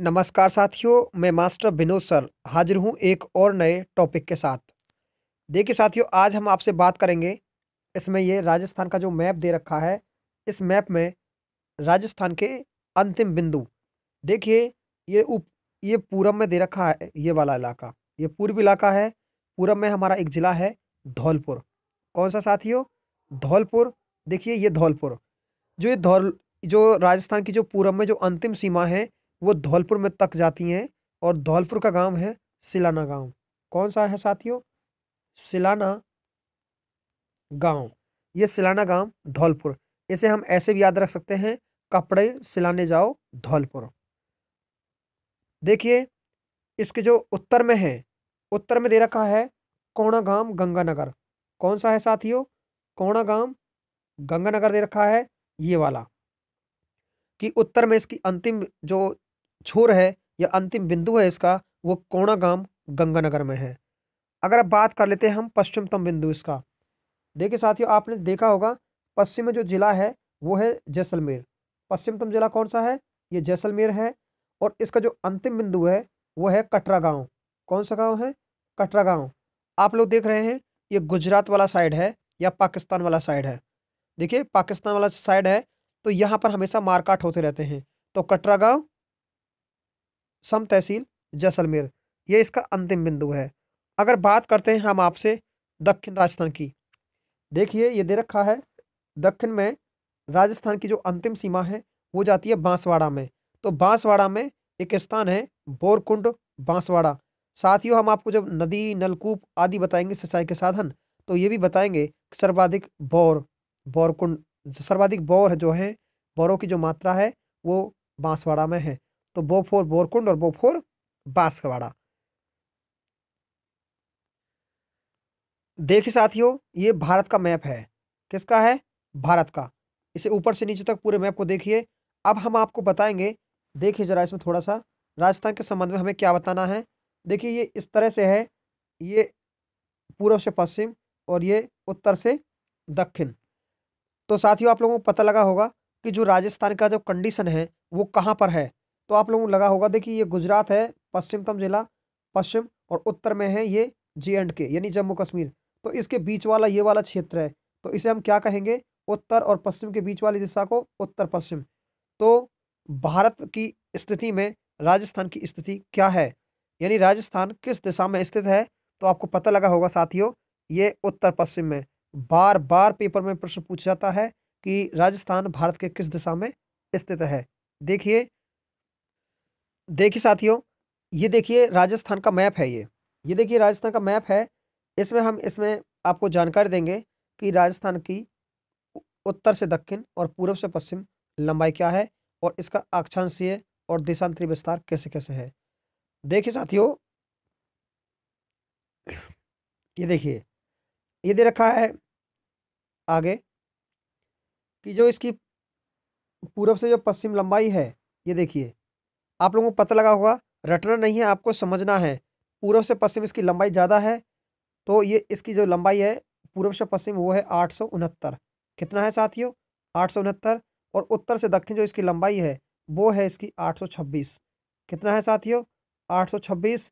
नमस्कार साथियों मैं मास्टर विनोद सर हाजिर हूं एक और नए टॉपिक के साथ देखिए साथियों आज हम आपसे बात करेंगे इसमें ये राजस्थान का जो मैप दे रखा है इस मैप में राजस्थान के अंतिम बिंदु देखिए ये उप ये पूरब में दे रखा है ये वाला इलाका ये पूर्व इलाका है पूरब में हमारा एक ज़िला है धौलपुर कौन सा साथियों धौलपुर देखिए ये धौलपुर जो ये धौल जो राजस्थान की जो पूरब में जो अंतिम सीमा है वो धौलपुर में तक जाती हैं और धौलपुर का गांव है सिलाना गांव कौन सा है साथियों सिलाना गांव ये सिलाना गांव धौलपुर इसे हम ऐसे भी याद रख सकते हैं कपड़े सिलाने जाओ धौलपुर देखिए इसके जो उत्तर में है उत्तर में दे रखा है गांव गंगानगर कौन सा है साथियों कोणा गांव गंगानगर दे रखा है ये वाला कि उत्तर में इसकी अंतिम जो छोर है या अंतिम बिंदु है इसका वो कोणागाम गंगानगर में है अगर अब बात कर लेते हैं हम पश्चिमतम बिंदु इसका देखिए साथियों आपने देखा होगा पश्चिम में जो ज़िला है वो है जैसलमेर पश्चिमतम ज़िला कौन सा है ये जैसलमेर है और इसका जो अंतिम बिंदु है वो है कटरा गाँव कौन सा गाँव है कटरा गाँव आप लोग देख रहे हैं ये गुजरात वाला साइड है या पाकिस्तान वाला साइड है देखिए पाकिस्तान वाला साइड है तो यहाँ पर हमेशा मारकाट होते रहते हैं तो कटरा गाँव सम तहसील जैसलमेर ये इसका अंतिम बिंदु है अगर बात करते हैं हम आपसे दक्षिण राजस्थान की देखिए ये दे रखा है दक्षिण में राजस्थान की जो अंतिम सीमा है वो जाती है बांसवाड़ा में तो बांसवाड़ा में एक स्थान है बोरकुंड बांसवाड़ा साथियों हम आपको जब नदी नलकूप आदि बताएंगे सिंचाई के साधन तो ये भी बताएंगे कि सर्वाधिक बौर बोरकुंड सर्वाधिक बौर जो है बौरों की जो मात्रा है वो बांसवाड़ा में है तो बोफोर बोरकुंड और बोफोर बांसवाड़ा देखिए साथियों ये भारत का मैप है किसका है भारत का इसे ऊपर से नीचे तक पूरे मैप को देखिए अब हम आपको बताएंगे देखिए जरा इसमें थोड़ा सा राजस्थान के संबंध में हमें क्या बताना है देखिए ये इस तरह से है ये पूर्व से पश्चिम और ये उत्तर से दक्षिण तो साथियों आप लोगों को पता लगा होगा कि जो राजस्थान का जो कंडीशन है वो कहाँ पर है तो आप लोगों को लगा होगा देखिए ये गुजरात है पश्चिमतम जिला पश्चिम और उत्तर में है ये जे एंड के यानी जम्मू कश्मीर तो इसके बीच वाला ये वाला क्षेत्र है तो इसे हम क्या कहेंगे उत्तर और पश्चिम के बीच वाली दिशा को उत्तर पश्चिम तो भारत की स्थिति में राजस्थान की स्थिति क्या है यानी राजस्थान किस दिशा में स्थित है तो आपको पता लगा होगा साथियों ये उत्तर पश्चिम में बार बार पेपर में प्रश्न पूछा जाता है कि राजस्थान भारत के किस दिशा में स्थित है देखिए देखिए साथियों ये देखिए राजस्थान का मैप है ये ये देखिए राजस्थान का मैप है इसमें हम इसमें आपको जानकारी देंगे कि राजस्थान की उत्तर से दक्षिण और पूर्व से पश्चिम लंबाई क्या है और इसका अक्षांशीय और देशांतरी विस्तार कैसे कैसे है देखिए साथियों ये देखिए ये दे रखा है आगे कि जो इसकी पूर्व से जो पश्चिम लंबाई है ये देखिए आप लोगों को पता लगा होगा रटना नहीं है आपको समझना है पूर्व से पश्चिम इसकी लंबाई ज़्यादा है तो ये इसकी जो लंबाई है पूर्व से पश्चिम वो है आठ सौ उनहत्तर कितना है साथियों आठ सौ उनहत्तर और उत्तर से दक्षिण जो इसकी लंबाई है वो है इसकी आठ सौ छब्बीस कितना है साथियों आठ सौ छब्बीस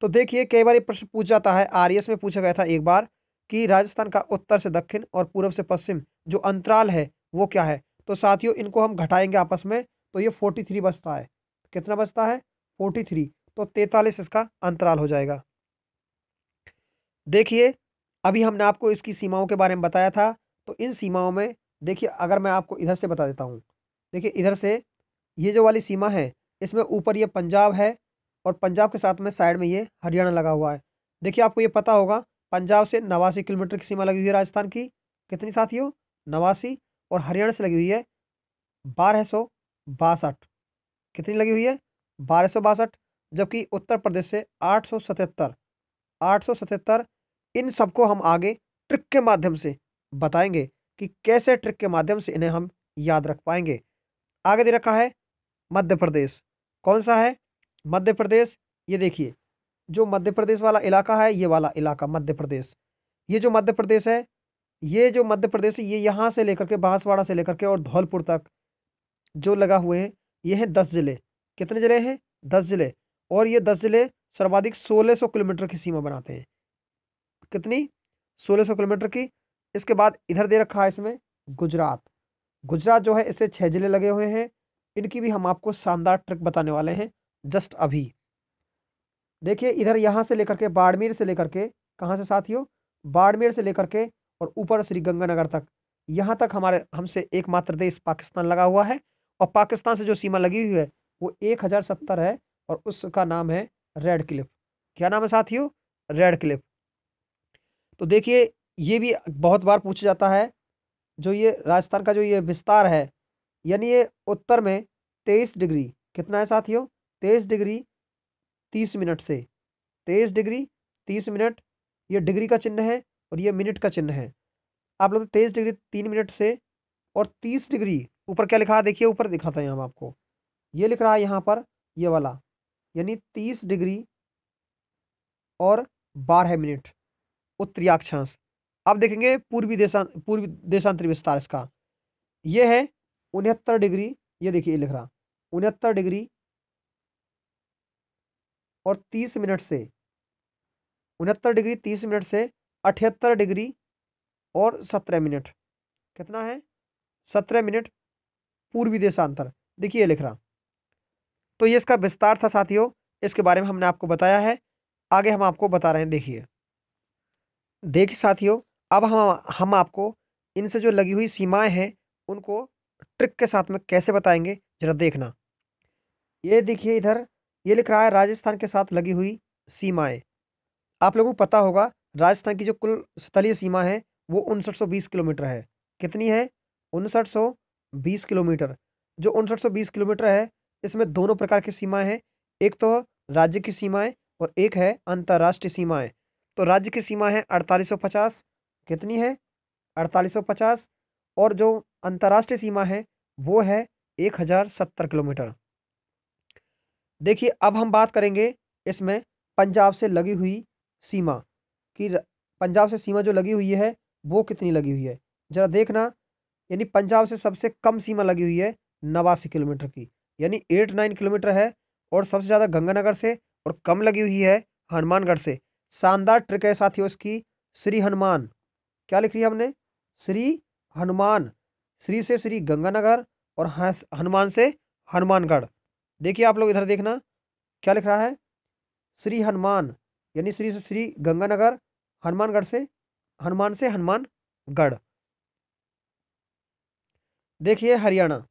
तो देखिए कई बार ये प्रश्न पूछ जाता है आर में पूछा गया था एक बार कि राजस्थान का उत्तर से दक्षिण और पूर्व से पश्चिम जो अंतराल है वो क्या है तो साथियों इनको हम घटाएंगे आपस में तो ये फोर्टी थ्री बचता है कितना बचता है फोर्टी थ्री तो तैतालीस इसका अंतराल हो जाएगा देखिए अभी हमने आपको इसकी सीमाओं के बारे में बताया था तो इन सीमाओं में देखिए अगर मैं आपको इधर से बता देता हूँ देखिए इधर से ये जो वाली सीमा है इसमें ऊपर ये पंजाब है और पंजाब के साथ में साइड में ये हरियाणा लगा हुआ है देखिए आपको ये पता होगा पंजाब से नवासी किलोमीटर की सीमा लगी हुई है राजस्थान की कितनी साथियों नवासी और हरियाणा से लगी हुई है बारह सौ बासठ कितनी लगी हुई है बारह सौ बासठ जबकि उत्तर प्रदेश से आठ सौ सतहत्तर आठ सौ सतहत्तर इन सबको हम आगे ट्रिक के माध्यम से बताएंगे कि कैसे ट्रिक के माध्यम से इन्हें हम याद रख पाएंगे आगे दे रखा है मध्य प्रदेश कौन सा है मध्य प्रदेश ये देखिए जो मध्य प्रदेश वाला इलाका है ये वाला इलाका मध्य प्रदेश ये जो मध्य प्रदेश है ये जो मध्य प्रदेश है ये यहाँ से लेकर के बांसवाड़ा से लेकर के और धौलपुर तक जो लगा हुए हैं ये हैं दस ज़िले कितने ज़िले हैं दस ज़िले और ये दस ज़िले सर्वाधिक सोलह सौ किलोमीटर की सीमा बनाते हैं कितनी सोलह सौ किलोमीटर की इसके बाद इधर दे रखा है इसमें गुजरात गुजरात जो है इससे छः ज़िले लगे हुए हैं इनकी भी हम आपको शानदार ट्रिक बताने वाले हैं जस्ट अभी देखिए इधर यहाँ से लेकर के बाड़मेर से लेकर के कहाँ से साथियों बाड़मेर से लेकर के और ऊपर श्री गंगानगर तक यहाँ तक हमारे हमसे एकमात्र देश पाकिस्तान लगा हुआ है और पाकिस्तान से जो सीमा लगी हुई है वो एक हज़ार सत्तर है और उसका नाम है रेड क्लिफ क्या नाम है साथियों रेड क्लिफ तो देखिए ये भी बहुत बार पूछा जाता है जो ये राजस्थान का जो ये विस्तार है यानी ये उत्तर में तेईस डिग्री कितना है साथियों तेईस डिग्री तीस मिनट से तेईस डिग्री तीस मिनट ये डिग्री का चिन्ह है और ये मिनट का चिन्ह है आप लोग तो तेईस डिग्री तीन मिनट से और तीस डिग्री ऊपर क्या लिखा है देखिए ऊपर दिखाता है हम आपको ये लिख रहा है यहाँ पर ये वाला यानी तीस डिग्री और बारह मिनट उत्तरी अक्षांश अब देखेंगे पूर्वी देशां पूर्वी देशांतर विस्तार इसका ये है उनहत्तर डिग्री ये देखिए ये लिख रहा उनहत्तर डिग्री और तीस मिनट से उनहत्तर डिग्री तीस मिनट से अठहत्तर डिग्री और सत्रह मिनट कितना है सत्रह मिनट पूर्वी देशांतर देखिए लिख रहा तो ये इसका विस्तार था साथियों इसके बारे में हमने आपको बताया है आगे हम आपको बता रहे हैं देखिए देखिए साथियों अब हम हम आपको इनसे जो लगी हुई सीमाएं हैं उनको ट्रिक के साथ में कैसे बताएंगे जरा देखना ये देखिए इधर ये लिख रहा है राजस्थान के साथ लगी हुई सीमाएं आप लोगों को पता होगा राजस्थान की जो कुल स्थलीय सीमा है वो उनसठ किलोमीटर है कितनी है उनसठ बीस किलोमीटर जो उनसठ सौ बीस किलोमीटर है इसमें दोनों प्रकार की सीमाएं हैं एक तो राज्य की सीमाएं और एक है अंतर्राष्ट्रीय सीमाएं तो राज्य की सीमा है अड़तालीस सौ पचास कितनी है अड़तालीस सौ पचास और जो अंतर्राष्ट्रीय सीमा है वो है एक हज़ार सत्तर किलोमीटर देखिए अब हम बात करेंगे इसमें पंजाब से लगी हुई सीमा कि पंजाब से सीमा जो लगी हुई है वो कितनी लगी हुई है ज़रा देखना यानी पंजाब से सबसे कम सीमा लगी हुई है नवासी किलोमीटर की यानी एट नाइन किलोमीटर है और सबसे ज़्यादा गंगानगर से और कम लगी हुई है हनुमानगढ़ से शानदार ट्रिक है साथियों इसकी श्री हनुमान क्या लिख रही है हमने श्री हनुमान श्री से श्री गंगानगर और हनुमान से हनुमानगढ़ देखिए आप लोग इधर देखना क्या लिख रहा है श्री हनुमान यानी श्री से श्री गंगानगर हनुमानगढ़ से हनुमान से हनुमानगढ़ देखिए हरियाणा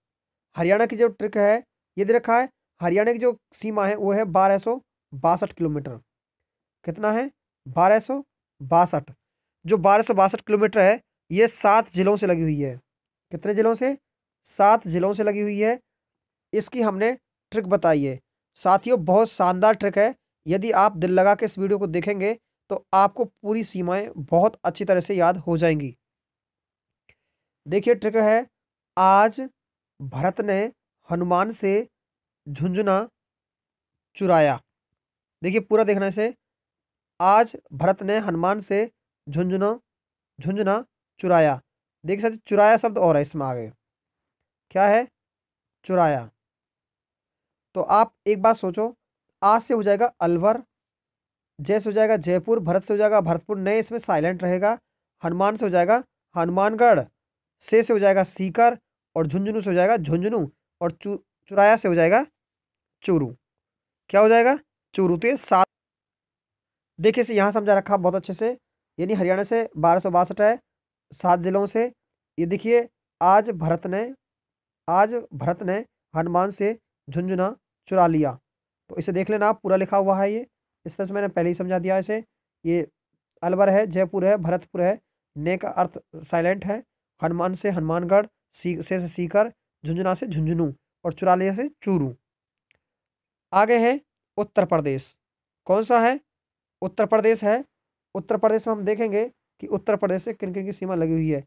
हरियाणा की जो ट्रिक है ये दे रखा है हरियाणा की जो सीमा है वो है बारह सौ बासठ किलोमीटर कितना है बारह सौ बासठ जो बारह सौ बासठ किलोमीटर है ये सात ज़िलों से लगी हुई है कितने ज़िलों से सात ज़िलों से लगी हुई है इसकी हमने ट्रिक बताई है साथियों बहुत शानदार ट्रिक है यदि आप दिल लगा के इस वीडियो को देखेंगे तो आपको पूरी सीमाएं बहुत अच्छी तरह से याद हो जाएंगी देखिए ट्रिक है आज भरत ने हनुमान से झुंझुना चुराया देखिए पूरा देखना इसे आज भरत ने हनुमान से झुंझुना झुंझुना चुराया देखिए सर चुराया शब्द और है इसमें आगे क्या है चुराया तो आप एक बात सोचो आज से हो जाएगा अलवर जय से हो जाएगा जयपुर भरत से हो जाएगा भरतपुर नए इसमें साइलेंट रहेगा हनुमान से हो जाएगा हनुमानगढ़ से से हो जाएगा सीकर और झुंझुनू से हो जाएगा झुंझुनू और चु चुराया से हो जाएगा चूरू क्या हो जाएगा चूरू तो ये सात देखिए इसे यहाँ समझा रखा बहुत अच्छे से यानी हरियाणा से बारह सौ बासठ है सात जिलों से ये देखिए आज भरत ने आज भरत ने हनुमान से झुंझुना चुरा लिया तो इसे देख लेना आप पूरा लिखा हुआ है ये इस तरह से मैंने पहले ही समझा दिया इसे ये अलवर है जयपुर है भरतपुर है ने का अर्थ साइलेंट है हनुमान से हनुमानगढ़ सी से से सीकर झुंझुना से झुंझुनू और चुरालिया से चूरू आगे है उत्तर प्रदेश कौन सा है उत्तर प्रदेश है उत्तर प्रदेश में हम देखेंगे कि उत्तर प्रदेश से किन किन की सीमा लगी हुई है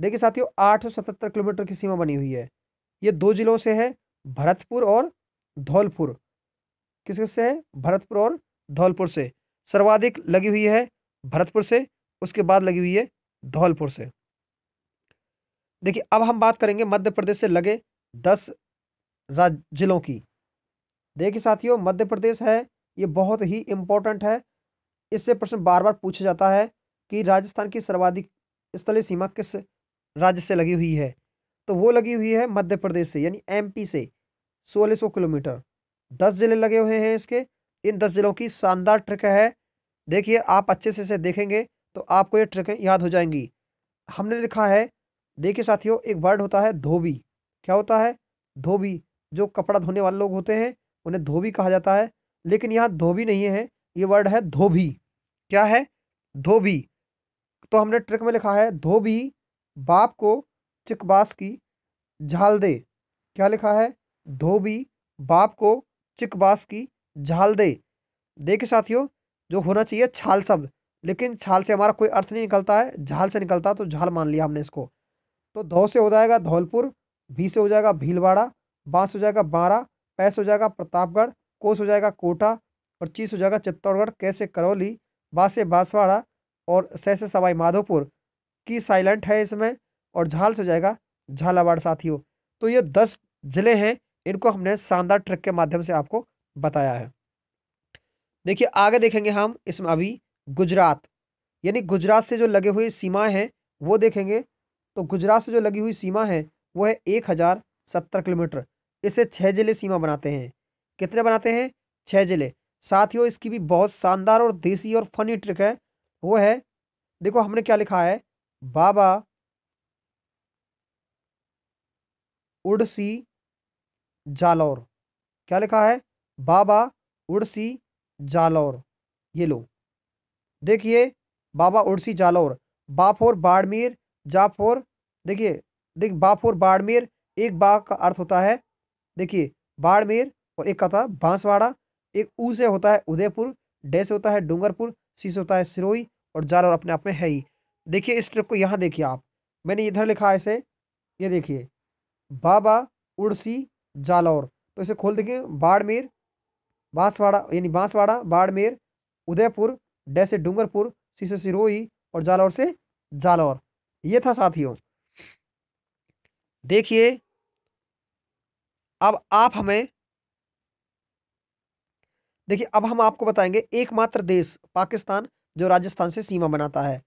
देखिए साथियों आठ सौ सतहत्तर किलोमीटर की सीमा बनी हुई है ये दो जिलों से है भरतपुर और धौलपुर किस किस से है भरतपुर और धौलपुर से सर्वाधिक लगी हुई है भरतपुर से उसके बाद लगी हुई है धौलपुर से देखिए अब हम बात करेंगे मध्य प्रदेश से लगे दस राज जिलों की देखिए साथियों मध्य प्रदेश है ये बहुत ही इम्पोर्टेंट है इससे प्रश्न बार बार पूछा जाता है कि राजस्थान की सर्वाधिक स्थलीय सीमा किस राज्य से लगी हुई है तो वो लगी हुई है मध्य प्रदेश से यानी एमपी से सोलह सौ किलोमीटर दस जिले लगे हुए हैं इसके इन दस जिलों की शानदार ट्रिक है देखिए आप अच्छे से इसे देखेंगे तो आपको ये ट्रिकें याद हो जाएंगी हमने लिखा है देखिए साथियों एक वर्ड होता है धोबी क्या होता है धोबी जो कपड़ा धोने वाले लोग होते हैं उन्हें धोबी कहा जाता है लेकिन यहाँ धोबी नहीं है ये वर्ड है धोबी क्या है धोबी तो हमने ट्रिक में लिखा है धोबी बाप को चिकबास की झाल दे क्या लिखा है धोबी बाप को चिकबास की झाल दे देखिए साथियों जो होना चाहिए छाल शब्द लेकिन छाल से हमारा कोई अर्थ नहीं निकलता है झाल से निकलता तो झाल मान लिया हमने इसको तो धौ से हो जाएगा धौलपुर भी से हो जाएगा भीलवाड़ा बांस हो जाएगा बारा पैस हो जाएगा प्रतापगढ़ कोस हो जाएगा कोटा और चीस हो जाएगा चित्तौड़गढ़ कैसे करौली बा से बांसवाड़ा और सैसे से सवाई माधोपुर की साइलेंट है इसमें और झाल से हो जाएगा झालावाड़ साथियों तो ये दस ज़िले हैं इनको हमने शानदार ट्रक के माध्यम से आपको बताया है देखिए आगे देखेंगे हम इसमें अभी गुजरात यानी गुजरात से जो लगे हुए सीमाएँ हैं वो देखेंगे तो गुजरात से जो लगी हुई सीमा है वो है एक हज़ार सत्तर किलोमीटर इसे छः ज़िले सीमा बनाते हैं कितने बनाते हैं छः ज़िले साथ ही इसकी भी बहुत शानदार और देसी और फनी ट्रिक है वो है देखो हमने क्या लिखा है बाबा उड़सी जालौर क्या लिखा है बाबा उड़सी जालौर ये लो देखिए बाबा उड़सी जालौर बाफोर बाड़मेर जाफोर देखिए देखिए बाफोर बाड़मेर एक बा का अर्थ होता है देखिए बाड़मेर और एक का था बांसवाड़ा एक ऊ से होता है उदयपुर डे से होता है डूंगरपुर सी से होता है सिरोही और जाल और अपने आप में है ही देखिए इस ट्रिप को यहाँ देखिए आप मैंने इधर लिखा है इसे ये देखिए बाबा उड़सी जालौर तो इसे खोल देखिए बाड़मेर बांसवाड़ा यानी बांसवाड़ा बाड़मेर उदयपुर डे से डूंगरपुर सी से सिरोई और जालौर से जालौर ये था साथियों देखिए अब आप हमें देखिए अब हम आपको बताएंगे एकमात्र देश पाकिस्तान जो राजस्थान से सीमा बनाता है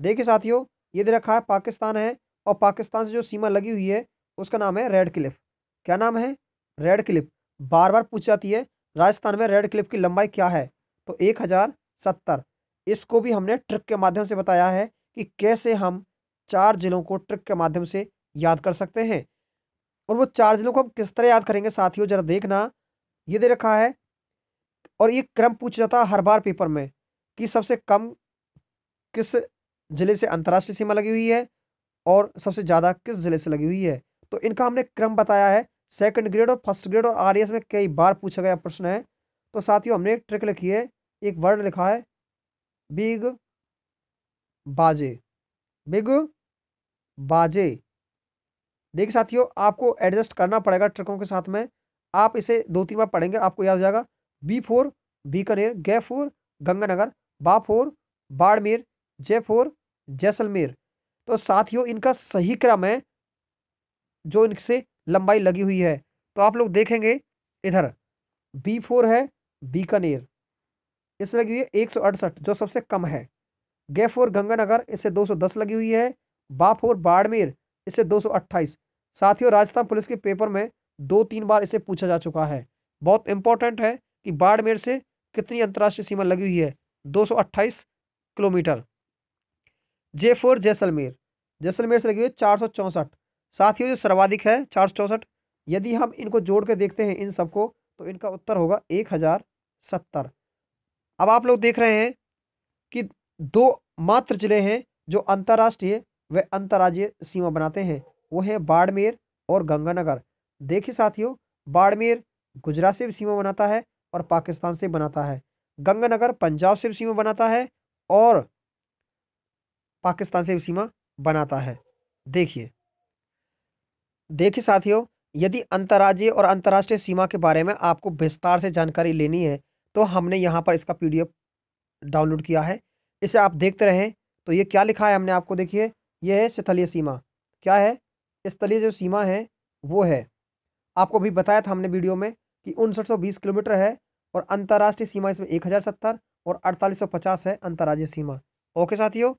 देखिए साथियों ये दे रखा है पाकिस्तान है और पाकिस्तान से जो सीमा लगी हुई है उसका नाम है रेड क्लिफ क्या नाम है रेड क्लिफ बार बार पूछ जाती है राजस्थान में रेड क्लिफ की लंबाई क्या है तो एक हज़ार सत्तर इसको भी हमने ट्रिक के माध्यम से बताया है कि कैसे हम चार जिलों को ट्रिक के माध्यम से याद कर सकते हैं और वो चार जिलों को हम किस तरह याद करेंगे साथियों जरा देखना ये दे रखा है और ये क्रम पूछा जाता है हर बार पेपर में कि सबसे कम किस ज़िले से अंतर्राष्ट्रीय सीमा लगी हुई है और सबसे ज़्यादा किस ज़िले से लगी हुई है तो इनका हमने क्रम बताया है सेकंड ग्रेड और फर्स्ट ग्रेड और आर में कई बार पूछा गया प्रश्न है तो साथियों हमने एक ट्रिक लिखी है एक वर्ड लिखा है बिग बाजे बिग बाजे देखिए साथियों आपको एडजस्ट करना पड़ेगा ट्रकों के साथ में आप इसे दो तीन बार पढ़ेंगे आपको याद हो जाएगा बी फोर बीकानेर गे फोर गंगानगर बा फोर बाड़मेर जय फोर जैसलमेर तो साथियों इनका सही क्रम है जो इनसे लंबाई लगी हुई है तो आप लोग देखेंगे इधर बी फोर है बीकानेर इससे लगी हुई है एक सौ अड़सठ जो सबसे कम है गे फोर गंगानगर इससे दो सौ दस लगी हुई है बाफोर बाड़मेर इसे 228 साथियों राजस्थान पुलिस के पेपर में दो तीन बार इसे पूछा जा चुका है बहुत इंपॉर्टेंट है कि बाड़मेर से कितनी अंतर्राष्ट्रीय सीमा लगी हुई है 228 kilometre J for Jaisalmer Jaisalmer से लगी हुई चार सौ चौंसठ साथियों जो सर्वाधिक है चार सौ चौंसठ यदि हम इनको जोड़ के देखते हैं इन सबको तो इनका उत्तर होगा एक हज़ार सत्तर अब आप लोग देख रहे हैं कि दो मात्र ज़िले हैं जो अंतर्राष्ट्रीय व अंतर्राज्य सीमा बनाते हैं वो है बाड़मेर और गंगानगर देखिए साथियों बाड़मेर गुजरात से भी सीमा बनाता है और पाकिस्तान से बनाता है गंगानगर पंजाब से भी सीमा बनाता है और पाकिस्तान से भी सीमा बनाता है देखिए देखिए साथियों यदि अंतर्राज्य और अंतर्राष्ट्रीय सीमा के बारे में आपको विस्तार से जानकारी लेनी है तो हमने यहाँ पर इसका पीडीएफ डाउनलोड किया है इसे आप देखते रहें तो ये क्या लिखा है हमने आपको देखिए यह है स्थलीय सीमा क्या है स्थलीय जो सीमा है वो है आपको भी बताया था हमने वीडियो में कि उनसठ सौ बीस किलोमीटर है और अंतर्राष्ट्रीय सीमा इसमें एक हज़ार सत्तर और अड़तालीस सौ पचास है अंतर्राज्यीय सीमा ओके साथियों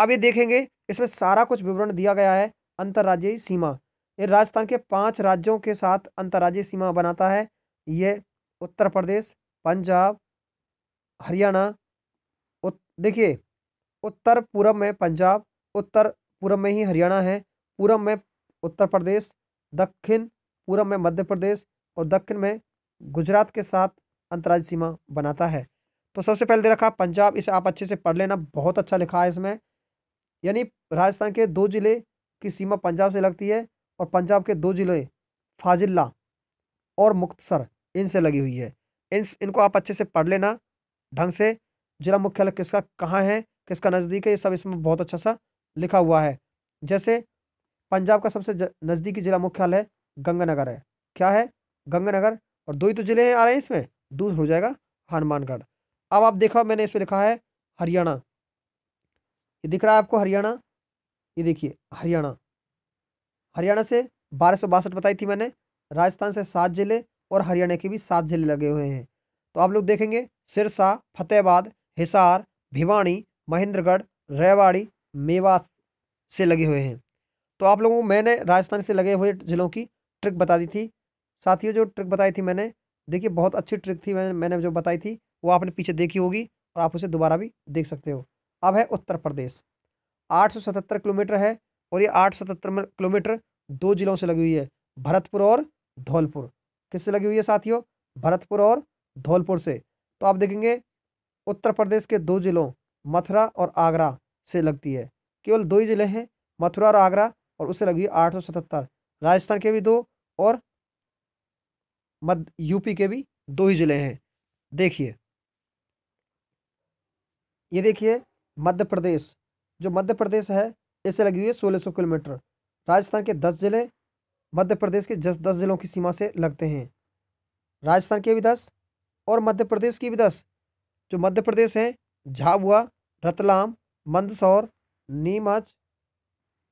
अब ये देखेंगे इसमें सारा कुछ विवरण दिया गया है अंतर्राज्यीय सीमा ये राजस्थान के पाँच राज्यों के साथ अंतर्राज्यीय सीमा बनाता है ये उत्तर प्रदेश पंजाब हरियाणा देखिए उत्तर पूर्व में पंजाब उत्तर पूर्व में ही हरियाणा है पूर्व में उत्तर प्रदेश दक्षिण पूर्व में मध्य प्रदेश और दक्षिण में गुजरात के साथ अंतर्राज्य सीमा बनाता है तो सबसे पहले दे रखा पंजाब इसे आप अच्छे से पढ़ लेना बहुत अच्छा लिखा है इसमें यानी राजस्थान के दो जिले की सीमा पंजाब से लगती है और पंजाब के दो जिले फाजिल्ला और मुख्तसर इनसे लगी हुई है इन इनको आप अच्छे से पढ़ लेना ढंग से जिला मुख्यालय किसका कहाँ है किसका नज़दीक है ये सब इसमें बहुत अच्छा सा लिखा हुआ है जैसे पंजाब का सबसे नज़दीकी जिला मुख्यालय गंगानगर है क्या है गंगानगर और दो ही तो जिले हैं आ रहे हैं इसमें दूसरा हो जाएगा हनुमानगढ़ अब आप देखो मैंने इसमें लिखा है हरियाणा ये दिख रहा है आपको हरियाणा ये देखिए हरियाणा हरियाणा से बारह सौ बासठ बताई थी मैंने राजस्थान से सात जिले और हरियाणा के भी सात जिले लगे हुए हैं तो आप लोग देखेंगे सिरसा फतेहाबाद हिसार भिवानी महेंद्रगढ़ रेवाड़ी मेवात से लगे हुए हैं तो आप लोगों को मैंने राजस्थान से लगे हुए ज़िलों की ट्रिक बता दी थी साथियों जो ट्रिक बताई थी मैंने देखिए बहुत अच्छी ट्रिक थी मैंने मैंने जो बताई थी वो आपने पीछे देखी होगी और आप उसे दोबारा भी देख सकते हो अब है उत्तर प्रदेश आठ किलोमीटर है और ये आठ किलोमीटर दो जिलों से लगी हुई है भरतपुर और धौलपुर किससे लगी हुई है साथियों भरतपुर और धौलपुर से तो आप देखेंगे उत्तर प्रदेश के दो जिलों मथुरा और आगरा से लगती है केवल दो ही ज़िले हैं मथुरा और आगरा और उससे लगी आठ सौ सतहत्तर राजस्थान के भी दो और मध्य यूपी के भी दो ही ज़िले हैं देखिए ये देखिए मध्य प्रदेश जो मध्य प्रदेश है इससे लगी हुई है सोलह सौ किलोमीटर राजस्थान के दस ज़िले मध्य प्रदेश के जस दस ज़िलों की सीमा से लगते हैं राजस्थान के भी दस और मध्य प्रदेश की भी दस जो मध्य प्रदेश हैं झाबुआ रतलाम मंदसौर नीमच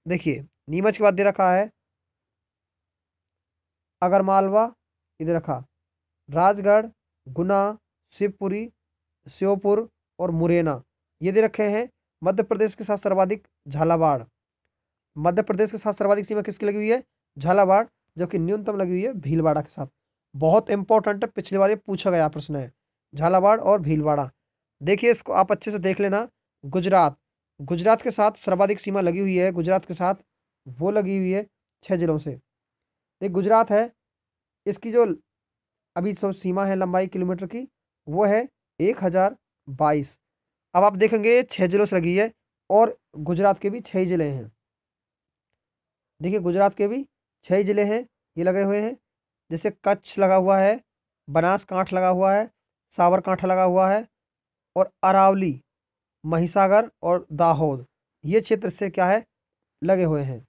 देखिए नीमच के बाद दे रखा है अगरमालवा इधर रखा राजगढ़ गुना शिवपुरी श्योपुर और मुरैना ये दे रखे हैं मध्य प्रदेश के साथ सर्वाधिक झालावाड़ मध्य प्रदेश के साथ सर्वाधिक सीमा किसकी लगी हुई है झालावाड़ जबकि न्यूनतम लगी हुई है भीलवाड़ा के साथ बहुत इंपॉर्टेंट है पिछली बार ये पूछा गया प्रश्न है झालावाड़ और भीलवाड़ा देखिए इसको आप अच्छे से देख लेना गुजरात गुजरात के साथ सर्वाधिक सीमा लगी हुई है गुजरात के साथ वो लगी हुई है छः ज़िलों से एक गुजरात है इसकी जो अभी सब सीमा है लंबाई किलोमीटर की वो है एक हज़ार बाईस अब आप देखेंगे छः ज़िलों से लगी है और गुजरात के भी छः ज़िले हैं देखिए गुजरात के भी छः ज़िले हैं ये लगे हुए हैं जैसे कच्छ लगा हुआ है बनासकांठ लगा हुआ है सावरकांठा लगा हुआ है और अरावली महिसागर और दाहोद ये क्षेत्र से क्या है लगे हुए हैं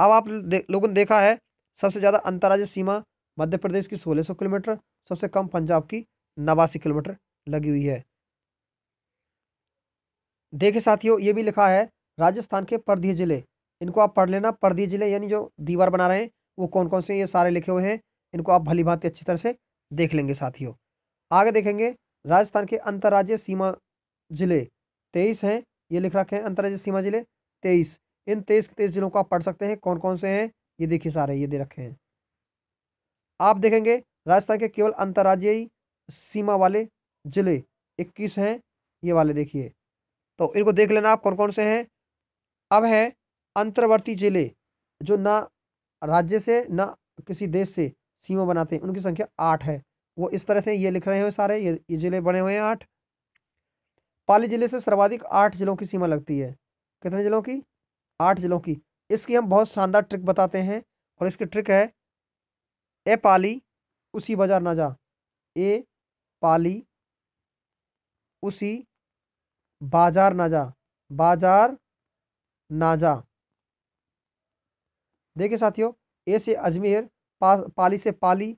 अब आप लोगों ने देखा है सबसे ज़्यादा अंतर्राज्य सीमा मध्य प्रदेश की 1600 किलोमीटर सबसे कम पंजाब की नवासी किलोमीटर लगी हुई है देखे साथियों ये भी लिखा है राजस्थान के परदीय जिले इनको आप पढ़ लेना परदीय जिले यानी जो दीवार बना रहे हैं वो कौन कौन से ये सारे लिखे हुए हैं इनको आप भली भांति अच्छी तरह से देख लेंगे साथियों आगे देखेंगे राजस्थान के अंतर्राज्य सीमा जिले तेईस हैं ये लिख रखे हैं अंतर्राज्य सीमा जिले तेईस इन तेईस तेईस जिलों को आप पढ़ सकते हैं कौन कौन से हैं ये देखिए सारे ये दे रखे हैं आप देखेंगे राजस्थान के केवल अंतर्राज्यीय सीमा वाले जिले इक्कीस हैं ये वाले देखिए तो इनको देख लेना आप कौन कौन से हैं अब है अंतर्वर्ती जिले जो ना राज्य से ना किसी देश से सीमा बनाते हैं उनकी संख्या आठ है वो इस तरह से ये लिख रहे हैं सारे ये, ये जिले बने हुए हैं आठ पाली जिले से सर्वाधिक आठ जिलों की सीमा लगती है कितने जिलों की आठ जिलों की इसकी हम बहुत शानदार ट्रिक बताते हैं और इसकी ट्रिक है ए पाली उसी बाजार ना जा ए पाली उसी बाजार ना जा बाजार ना जा देखिए साथियों ए से अजमेर पा, पाली से पाली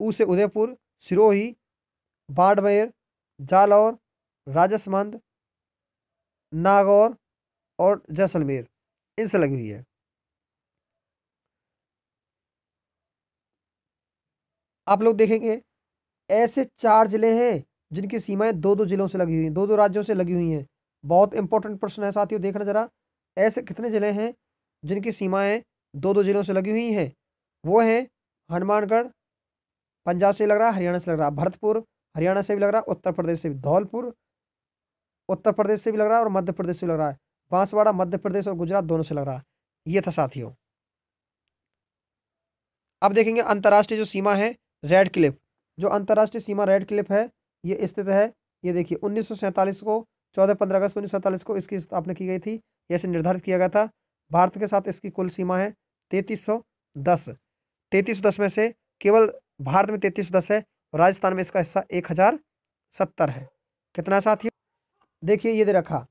ऊ से उदयपुर सिरोही बाड़मेर जालौर राजसमंद नागौर और जैसलमेर इनसे लगी हुई है आप लोग देखेंगे ऐसे चार ज़िले हैं जिनकी सीमाएं दो दो ज़िलों से लगी हुई हैं दो दो राज्यों से लगी हुई हैं बहुत इंपॉर्टेंट प्रश्न है साथियों देखना ज़रा ऐसे कितने ज़िले हैं जिनकी सीमाएं दो दो ज़िलों से लगी हुई हैं वो हैं हनुमानगढ़ पंजाब से लग रहा हरियाणा से लग रहा भरतपुर हरियाणा से भी लग रहा उत्तर प्रदेश से भी धौलपुर उत्तर प्रदेश से भी लग रहा है और मध्य प्रदेश से भी लग रहा है बांसवाड़ा मध्य प्रदेश और गुजरात दोनों से लग रहा है ये था साथियों अब देखेंगे अंतर्राष्ट्रीय जो सीमा है रेड क्लिप जो अंतर्राष्ट्रीय सीमा रेड क्लिप है ये स्थित है ये देखिए उन्नीस को चौदह पंद्रह अगस्त उन्नीस को इसकी स्थापना की गई थी ऐसे निर्धारित किया गया था भारत के साथ इसकी कुल सीमा है तैतीस सौ दस सौ दस में से केवल भारत में सौ दस है राजस्थान में इसका हिस्सा एक हज़ार सत्तर है कितना साथियों देखिए ये दे रखा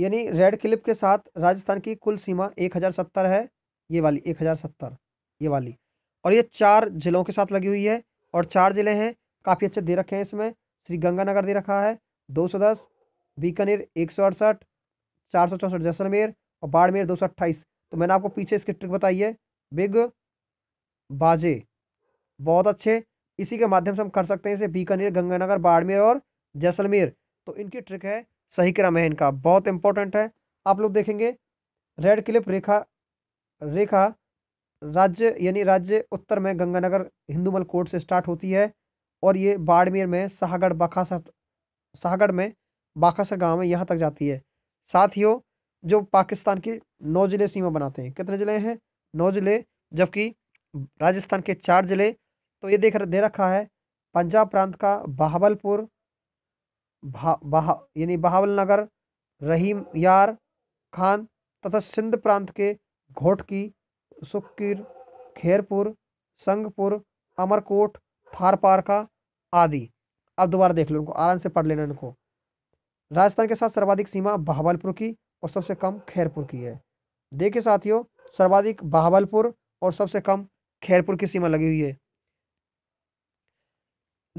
यानी रेड क्लिप के साथ राजस्थान की कुल सीमा एक हज़ार सत्तर है ये वाली एक हज़ार सत्तर ये वाली और ये चार ज़िलों के साथ लगी हुई है और चार ज़िले हैं काफ़ी अच्छे दे रखे हैं इसमें श्री गंगानगर दे रखा है दो सौ दस बीकानेर एक सौ अड़सठ चार सौ चौंसठ जैसलमेर और बाड़मेर दो सौ अट्ठाईस तो मैंने आपको पीछे इसकी ट्रिक बताई है बिग बाजे बहुत अच्छे इसी के माध्यम से हम कर सकते हैं इसे बीकानेर गंगानगर बाड़मेर और जैसलमेर तो इनकी ट्रिक है सही क्रम है इनका बहुत इंपॉर्टेंट है आप लोग देखेंगे रेड क्लिप रेखा रेखा राज्य यानी राज्य उत्तर में गंगानगर हिंदूमल कोट से स्टार्ट होती है और ये बाड़मेर में शाहगढ़ बाखासर शाहगढ़ में बाखासर गांव में यहाँ तक जाती है साथियों जो पाकिस्तान के नौ जिले सीमा बनाते हैं कितने जिले हैं नौ जिले जबकि राजस्थान के चार जिले तो ये देख दे रखा है पंजाब प्रांत का बहावलपुर भा यानी बहावल नगर रहीम यार खान तथा सिंध प्रांत के घोटकी सुक्कीर खेरपुर संगपुर अमरकोट थारपारका आदि अब दोबारा देख लो उनको आराम से पढ़ लेना इनको राजस्थान के साथ सर्वाधिक सीमा बहावलपुर की और सबसे कम खैरपुर की है देखिए साथियों सर्वाधिक बहावलपुर और सबसे कम खैरपुर की सीमा लगी हुई है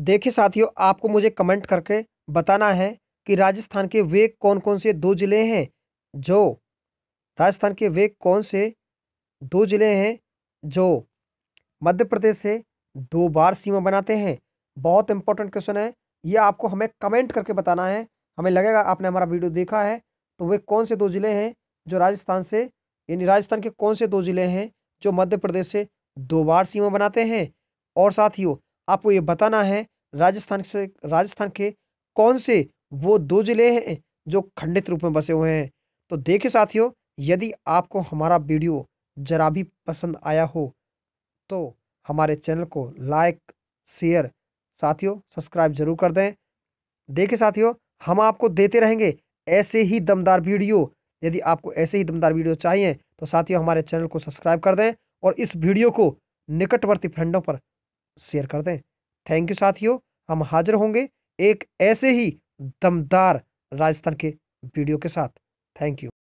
देखिए साथियों आपको मुझे कमेंट करके बताना है कि राजस्थान के वे कौन कौन से दो ज़िले हैं जो राजस्थान के वे कौन से दो ज़िले हैं जो मध्य प्रदेश से दो बार सीमा बनाते हैं बहुत इंपॉर्टेंट क्वेश्चन है ये आपको हमें कमेंट करके बताना है हमें लगेगा आपने हमारा वीडियो देखा है तो वे कौन से दो ज़िले हैं जो राजस्थान से यानी राजस्थान के कौन से दो ज़िले हैं जो मध्य प्रदेश से दो बार सीमा बनाते हैं और साथियों आपको ये बताना है राजस्थान से राजस्थान के कौन से वो दो ज़िले हैं जो खंडित रूप में बसे हुए हैं तो देखे साथियों यदि आपको हमारा वीडियो जरा भी पसंद आया हो तो हमारे चैनल को लाइक शेयर साथियों सब्सक्राइब जरूर कर दें देखे साथियों हम आपको देते रहेंगे ऐसे ही दमदार वीडियो यदि आपको ऐसे ही दमदार वीडियो चाहिए तो साथियों हमारे चैनल को सब्सक्राइब कर दें और इस वीडियो को निकटवर्ती फ्रेंडों पर शेयर कर दें थैंक यू साथियों हम हाजिर होंगे एक ऐसे ही दमदार राजस्थान के वीडियो के साथ थैंक यू